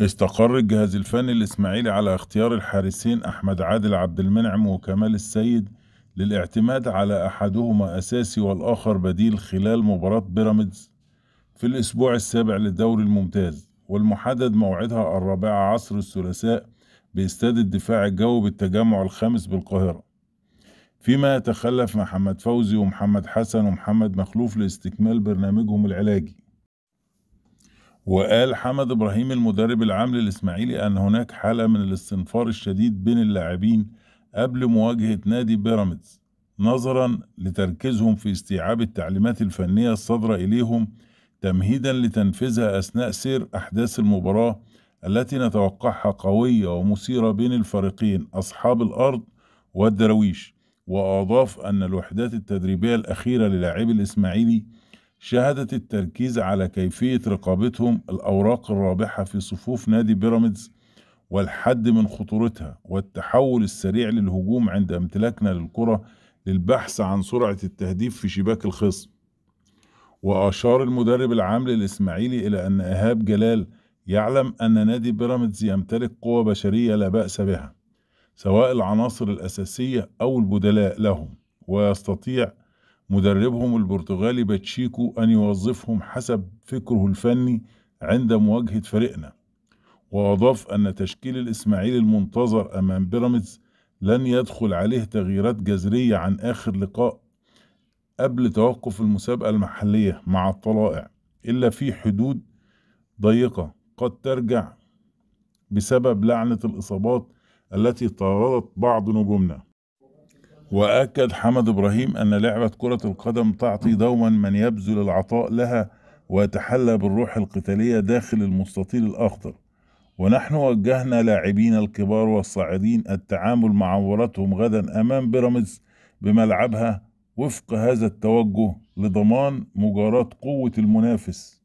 استقر الجهاز الفني الإسماعيلي على اختيار الحارسين أحمد عادل عبد المنعم وكمال السيد للاعتماد على أحدهما أساسي والآخر بديل خلال مباراة بيراميدز في الأسبوع السابع للدوري الممتاز والمحدد موعدها الرابعة عصر الثلاثاء باستاد الدفاع الجوي بالتجمع الخامس بالقاهرة فيما يتخلف محمد فوزي ومحمد حسن ومحمد مخلوف لاستكمال برنامجهم العلاجي وقال حمد ابراهيم المدرب العام للاسماعيلي ان هناك حاله من الاستنفار الشديد بين اللاعبين قبل مواجهه نادي بيراميدز نظرا لتركيزهم في استيعاب التعليمات الفنيه الصادره اليهم تمهيدا لتنفيذها اثناء سير احداث المباراه التي نتوقعها قويه ومثيره بين الفريقين اصحاب الارض والدراويش واضاف ان الوحدات التدريبيه الاخيره للاعبي الاسماعيلي شهدت التركيز على كيفية رقابتهم الأوراق الرابحة في صفوف نادي بيراميدز والحد من خطورتها والتحول السريع للهجوم عند امتلاكنا للكرة للبحث عن سرعة التهديف في شباك الخصم وأشار المدرب العام للإسماعيلي إلى أن إيهاب جلال يعلم أن نادي بيراميدز يمتلك قوة بشرية لا بأس بها سواء العناصر الأساسية أو البدلاء لهم ويستطيع مدربهم البرتغالي باتشيكو أن يوظفهم حسب فكره الفني عند مواجهة فريقنا وأضاف أن تشكيل الإسماعيلي المنتظر أمام بيراميدز لن يدخل عليه تغييرات جذرية عن آخر لقاء قبل توقف المسابقة المحلية مع الطلائع إلا في حدود ضيقة قد ترجع بسبب لعنة الإصابات التي طاردت بعض نجومنا وأكد حمد إبراهيم أن لعبة كرة القدم تعطي دوما من يبذل العطاء لها ويتحلى بالروح القتالية داخل المستطيل الأخضر ونحن وجهنا لاعبين الكبار والصاعدين التعامل مع مباراتهم غدا أمام بيراميدز بملعبها وفق هذا التوجه لضمان مجاراة قوة المنافس